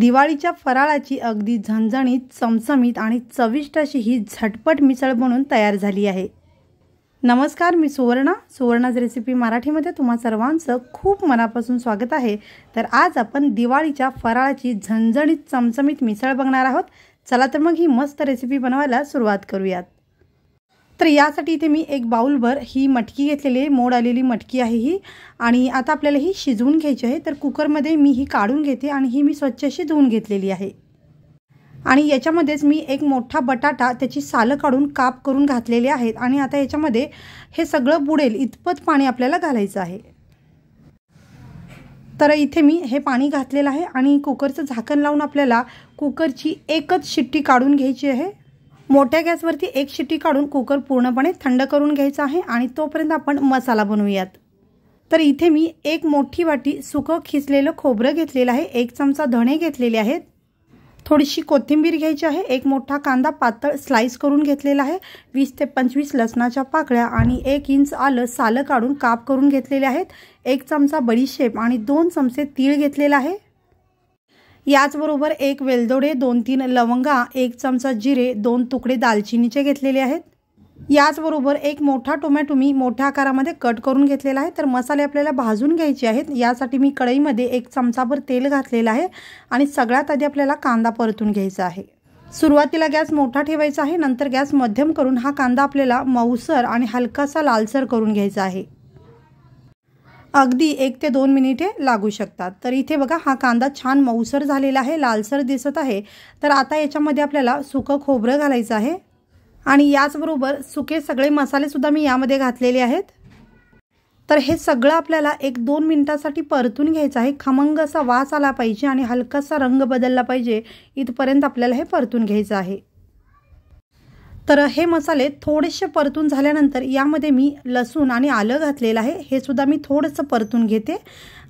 दिवाळीच्या फराळाची अगदी झणझणीत चमचमीत आणि चविष्ट अशी ही झटपट मिसळ बनून तयार झाली आहे नमस्कार मी सुवर्णा सुवर्णाज रेसिपी मराठीमध्ये तुम्हा सर्वांचं खूप मनापासून स्वागत आहे तर आज आपण दिवाळीच्या फराळाची झणझणीत चमचमीत मिसळ बघणार आहोत चला तर मग ही मस्त रेसिपी बनवायला सुरुवात करूयात तर यासाठी इथे मी एक बाऊलभर ही मटकी घेतलेली आहे मोड आलेली मटकी आहे ही आणि आता आपल्याला ही शिजवून घ्यायची आहे तर कुकरमध्ये मी ही काढून घेते आणि ही मी स्वच्छ धुवून घेतलेली आहे आणि याच्यामध्येच मी एक मोठा बटाटा त्याची सालं काढून काप करून घातलेले आहेत आणि आता याच्यामध्ये हे सगळं बुडेल इतपत पाणी आपल्याला घालायचं आहे तर इथे मी हे पाणी घातलेलं आहे आणि कुकरचं झाकण लावून आपल्याला कुकरची एकच शिट्टी काढून घ्यायची आहे मोठ्या गॅसवरती एक शिट्टी काढून कुकर पूर्णपणे थंड करून घ्यायचा आहे आणि तोपर्यंत आपण मसाला बनवूयात तर इथे मी एक मोठी वाटी सुकं खिचलेलं खोबरं घेतलेलं आहे एक चमचा धणे घेतलेले आहेत थोडीशी कोथिंबीर घ्यायची आहे एक मोठा कांदा पातळ स्लाईस करून घेतलेला आहे वीस ते पंचवीस लसणाच्या पाकळ्या आणि एक इंच आलं सालं काढून काप करून घेतलेले आहेत एक चमचा बडीशेप आणि दोन चमचे तीळ घेतलेला आहे याचबरोबर एक वेलदोडे दोन तीन लवंगा एक चमचा जिरे दोन तुकडे दालचिनीचे घेतलेले आहेत याचबरोबर एक मोठा टोमॅटो मी मोठ्या आकारामध्ये कट करून घेतलेला आहे तर मसाले आपल्याला भाजून घ्यायचे आहेत यासाठी मी कढईमध्ये एक चमचाभर तेल घातलेलं आहे आणि सगळ्यात आधी आपल्याला कांदा परतून घ्यायचा आहे सुरुवातीला गॅस मोठा ठेवायचा आहे नंतर गॅस मध्यम करून हा कांदा आपल्याला मऊसर आणि हलकासा लालसर करून घ्यायचा आहे अगदी एक ते दोन मिनिटे लागू शकतात तर इथे बघा हा कांदा छान मऊसर झालेला आहे लालसर दिसत आहे तर आता याच्यामध्ये आपल्याला सुकं खोबरं घालायचं आहे आणि याचबरोबर सुके सगळे मसालेसुद्धा मी यामध्ये घातलेले आहेत तर हे सगळं आपल्याला एक दोन मिनटासाठी परतून घ्यायचं आहे खमंग असा वास आला पाहिजे आणि हलकासा रंग बदलला पाहिजे इथपर्यंत आपल्याला हे परतून घ्यायचं आहे तर हे मसाले थोडेसे परतून झाल्यानंतर यामध्ये मी लसूण आणि आलं घातलेलं आहे हे सुद्धा मी थोडंसं परतून घेते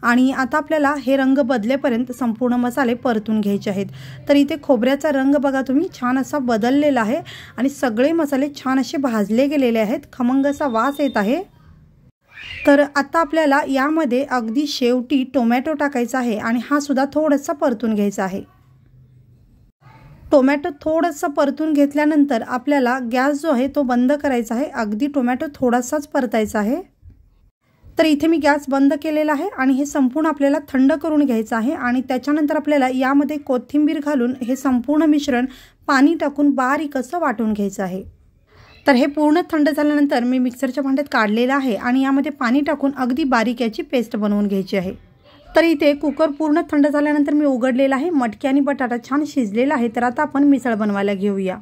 आणि आता आपल्याला हे रंग बदलेपर्यंत संपूर्ण मसाले परतून घ्यायचे आहेत तर इथे खोबऱ्याचा रंग बघा तुम्ही छान असा बदललेला आहे आणि सगळे मसाले छान असे भाजले गेलेले आहेत खमंगसा वास येत आहे तर आता आपल्याला यामध्ये अगदी शेवटी टोमॅटो टाकायचा आहे आणि हा सुद्धा थोडासा परतून घ्यायचा आहे टोमॅटो थोडंसं परतून घेतल्यानंतर आपल्याला गॅस जो आहे तो बंद करायचा आहे अगदी टोमॅटो थोडासाच परतायचा आहे तर इथे मी गॅस बंद केलेला आहे आणि हे संपूर्ण आपल्याला थंड करून घ्यायचं आहे आणि त्याच्यानंतर आपल्याला यामध्ये कोथिंबीर घालून हे संपूर्ण मिश्रण पाणी टाकून बारीक असं वाटून घ्यायचं आहे तर हे पूर्ण थंड झाल्यानंतर मी मिक्सरच्या भांड्यात काढलेलं आहे आणि यामध्ये पाणी टाकून अगदी बारीक याची पेस्ट बनवून घ्यायची आहे तर इथे कुकर पूर्ण थंड झाल्यानंतर मी उघडलेला आहे मटकी आणि बटाटा छान शिजलेला आहे तर आता आपण मिसळ बनवायला घेऊया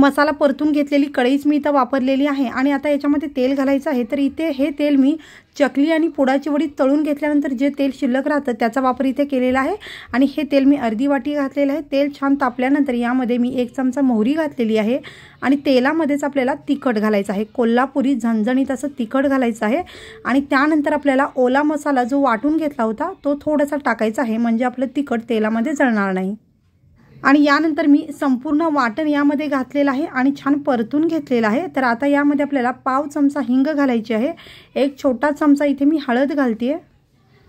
मसाला परतून घेतलेली कढईच मी इथं वापरलेली आहे आणि आता याच्यामध्ये तेल घालायचं आहे तर इथे हे तेल मी चकली आणि पुडाची वडी तळून घेतल्यानंतर जे तेल शिल्लक राहतं त्याचा वापर इथे केलेला आहे आणि हे तेल मी अर्धी वाटी घातलेलं आहे तेल छान तापल्यानंतर यामध्ये मी एक चमचा मोहरी घातलेली आहे आणि तेलामध्येच आपल्याला तिखट घालायचं आहे कोल्हापुरी झणझणीत असं तिखट घालायचं आहे आणि त्यानंतर आपल्याला ओला मसाला जो वाटून घेतला होता तो थोडासा टाकायचा आहे म्हणजे आपलं तिखट तेलामध्ये जळणार नाही आणि यानंतर मी संपूर्ण वाटण यामध्ये घातलेलं आहे आणि छान परतून घेतलेलं आहे तर आता यामध्ये आपल्याला पाव चमचा हिंग घालायची आहे एक छोटा चमचा इथे मी हळद घालते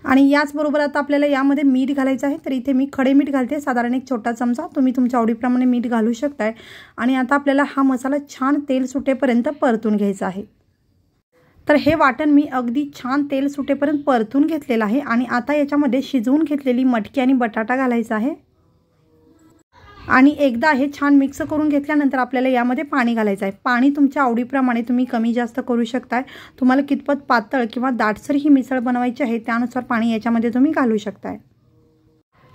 आणि याचबरोबर आता आपल्याला यामध्ये मीठ घालायचं आहे तर इथे मी खडे मीठ घालते साधारण एक छोटा चमचा तुम्ही तुमच्या आवडीप्रमाणे मीठ घालू शकताय आणि आता आपल्याला हा मसाला छान तेल सुटेपर्यंत परतून घ्यायचा आहे तर हे वाटण मी अगदी छान तेल सुटेपर्यंत परतून घेतलेलं आहे आणि आता याच्यामध्ये शिजवून घेतलेली मटकी आणि बटाटा घालायचा आहे आणि एकदा हे छान मिक्स करून घेतल्यानंतर आपल्याला यामध्ये पाणी घालायचं आहे पाणी तुमच्या आवडीप्रमाणे तुम्ही कमी जास्त करू शकताय तुम्हाला कितपत पातळ किंवा दाटसर ही मिसळ बनवायची आहे त्यानुसार पाणी याच्यामध्ये तुम्ही घालू शकताय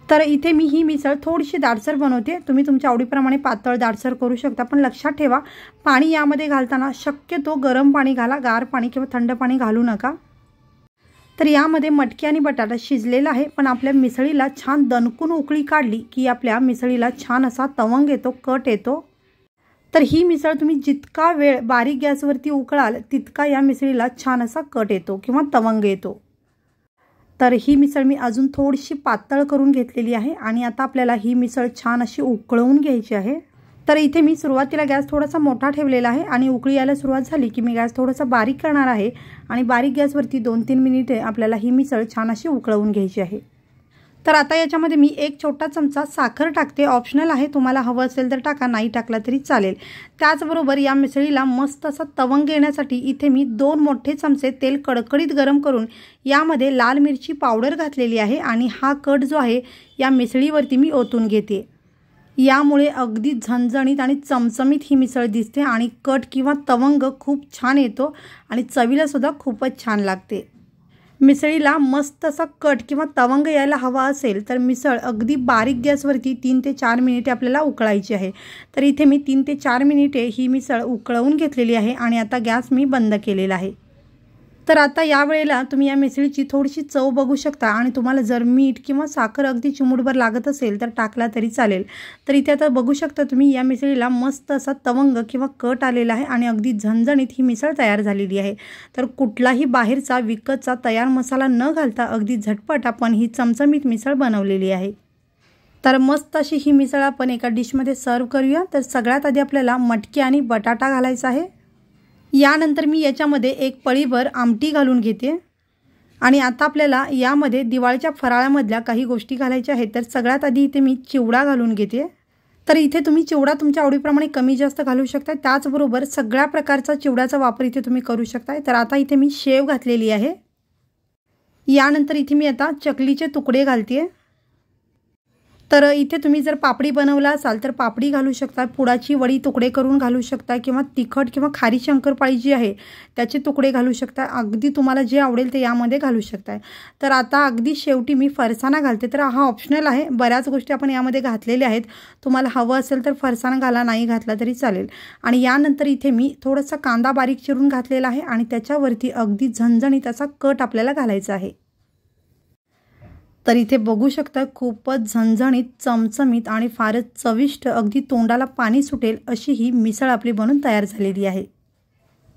तर इथे मी ही मिसळ थोडीशी दाटसर बनवते तुम्ही तुमच्या आवडीप्रमाणे पातळ दाटसर करू शकता पण लक्षात ठेवा पाणी यामध्ये घालताना शक्यतो गरम पाणी घाला गार पाणी किंवा थंड पाणी घालू नका तर यामध्ये मटकी आणि बटाटा शिजलेला आहे पण आपल्या मिसळीला छान दणकून उकळी काढली की आपल्या मिसळीला छान असा तवंग येतो कट येतो तर ही मिसळ तुम्ही जितका वेळ बारीक गॅसवरती उकळाल तितका या मिसळीला छान असा कट येतो किंवा तवंग येतो तर ही मिसळ मी अजून थोडीशी पातळ करून घेतलेली आहे आणि आता आपल्याला ही मिसळ छान अशी उकळवून घ्यायची आहे तर इथे मी सुरुवातीला गॅस थोडासा मोठा ठेवलेला आहे आणि उकळी यायला सुरुवात झाली की मी गॅस थोडासा बारीक करणार आहे आणि बारीक गॅसवरती दोन तीन मिनिटे आपल्याला ही मिसळ छान अशी उकळवून घ्यायची आहे तर आता याच्यामध्ये मी एक छोटा चमचा साखर टाकते ऑप्शनल आहे तुम्हाला हवं असेल तर टाका नाही टाकला तरी चालेल त्याचबरोबर या मिसळीला मस्त असा तवंग येण्यासाठी इथे मी दोन मोठे चमचे तेल कडकडीत गरम करून यामध्ये लाल मिरची पावडर घातलेली आहे आणि हा कट जो आहे या मिसळीवरती मी ओतून घेते यामुळे अगदी झणझणीत आणि चमचमीत ही मिसळ दिसते आणि कट किंवा तवंग खूप छान येतो आणि चवीलासुद्धा खूपच छान लागते मिसळीला मस्त असा कट किंवा तवंग यायला हवा असेल तर मिसळ अगदी बारीक गॅसवरती तीन ते चार मिनिटे आपल्याला उकळायची आहे तर इथे मी तीन ते चार मिनिटे ही मिसळ उकळवून घेतलेली आहे आणि आता गॅस मी बंद केलेला आहे तर आता यावेळेला तुम्ही या मिसळीची थोडीशी चव बघू शकता आणि तुम्हाला जर मीठ किंवा साखर अगदी चिमुडभर लागत असेल तर टाकला तरी चालेल तर इथे आता बघू शकता तुम्ही या मिसळीला मस्त असा तवंग किंवा कट आलेला आहे आणि अगदी झणझणीत ही मिसळ तयार झालेली आहे तर कुठलाही बाहेरचा विकतचा तयार मसाला न घालता अगदी झटपट आपण ही चमचमीत मिसळ बनवलेली आहे तर मस्त अशी ही मिसळ आपण एका डिशमध्ये सर्व करूया तर सगळ्यात आधी आपल्याला मटकी आणि बटाटा घालायचा आहे यानंतर मी याच्यामध्ये एक पळीभर आमटी घालून घेते आणि आता आपल्याला यामध्ये दिवाळीच्या फराळामधल्या काही गोष्टी घालायच्या आहेत तर सगळ्यात आधी इथे मी चिवडा घालून घेते तर इथे तुम्ही चिवडा तुमच्या आवडीप्रमाणे कमी जास्त घालू शकता त्याचबरोबर सगळ्या प्रकारचा चिवड्याचा वापर इथे तुम्ही करू शकता तर आता इथे मी शेव घातलेली आहे यानंतर इथे मी आता चकलीचे तुकडे घालते तर इथे तुम्ही जर पापडी बनवला असाल तर पापडी घालू शकता पुडाची वडी तुकडे करून घालू शकता किंवा तिखट किंवा खारी शंकरपाळी जी आहे त्याचे तुकडे घालू शकता अगदी तुम्हाला जे आवडेल ते यामध्ये घालू शकताय तर आता अगदी शेवटी मी फरसाणा घालते तर हा ऑप्शनल आहे बऱ्याच गोष्टी आपण यामध्ये घातलेल्या आहेत तुम्हाला हवं असेल तर फरसाणा घाला नाही घातला तरी चालेल आणि यानंतर इथे मी थोडासा कांदा बारीक चिरून घातलेला आहे आणि त्याच्यावरती अगदी झणझणीत असा कट आपल्याला घालायचा आहे तर इथे बघू शकता खूपच झणझणीत चमचमीत आणि फारच चविष्ट अगदी तोंडाला पाणी सुटेल अशी ही मिसळ आपली बनून तयार झालेली आहे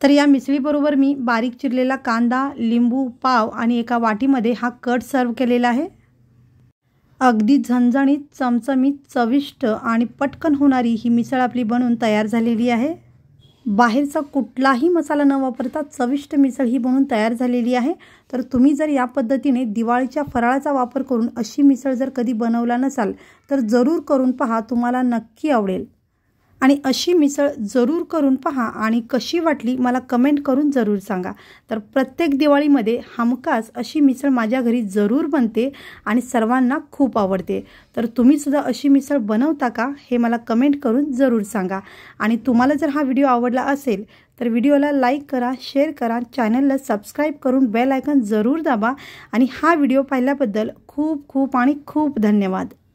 तर या मिसळीबरोबर मी बारीक चिरलेला कांदा लिंबू पाव आणि एका वाटीमध्ये हा कट सर्व केलेला आहे अगदी झणझणीत चमचमीत चविष्ट आणि पटकन होणारी ही मिसळ आपली बनून तयार झालेली आहे बाहेरचा कुठलाही मसाला न वापरता चविष्ट मिसळ ही म्हणून तयार झालेली आहे तर तुम्ही जर या पद्धतीने दिवाळीच्या फराळाचा वापर करून अशी मिसळ जर कधी बनवला नसाल तर जरूर करून पहा तुम्हाला नक्की आवडेल आणि अशी मिसळ जरूर करून पहा आणि कशी वाटली मला कमेंट करून जरूर सांगा तर प्रत्येक दिवाळीमध्ये हमखास अशी मिसळ माझ्या घरी जरूर बनते आणि सर्वांना खूप आवडते तर तुम्हीसुद्धा अशी मिसळ बनवता का हे मला कमेंट करून जरूर सांगा आणि तुम्हाला जर हा व्हिडिओ आवडला असेल तर व्हिडिओला लाईक करा शेअर करा चॅनलला सबस्क्राईब करून बेल आयकन जरूर दाबा आणि हा व्हिडिओ पाहिल्याबद्दल खूप खूप आणि खूप धन्यवाद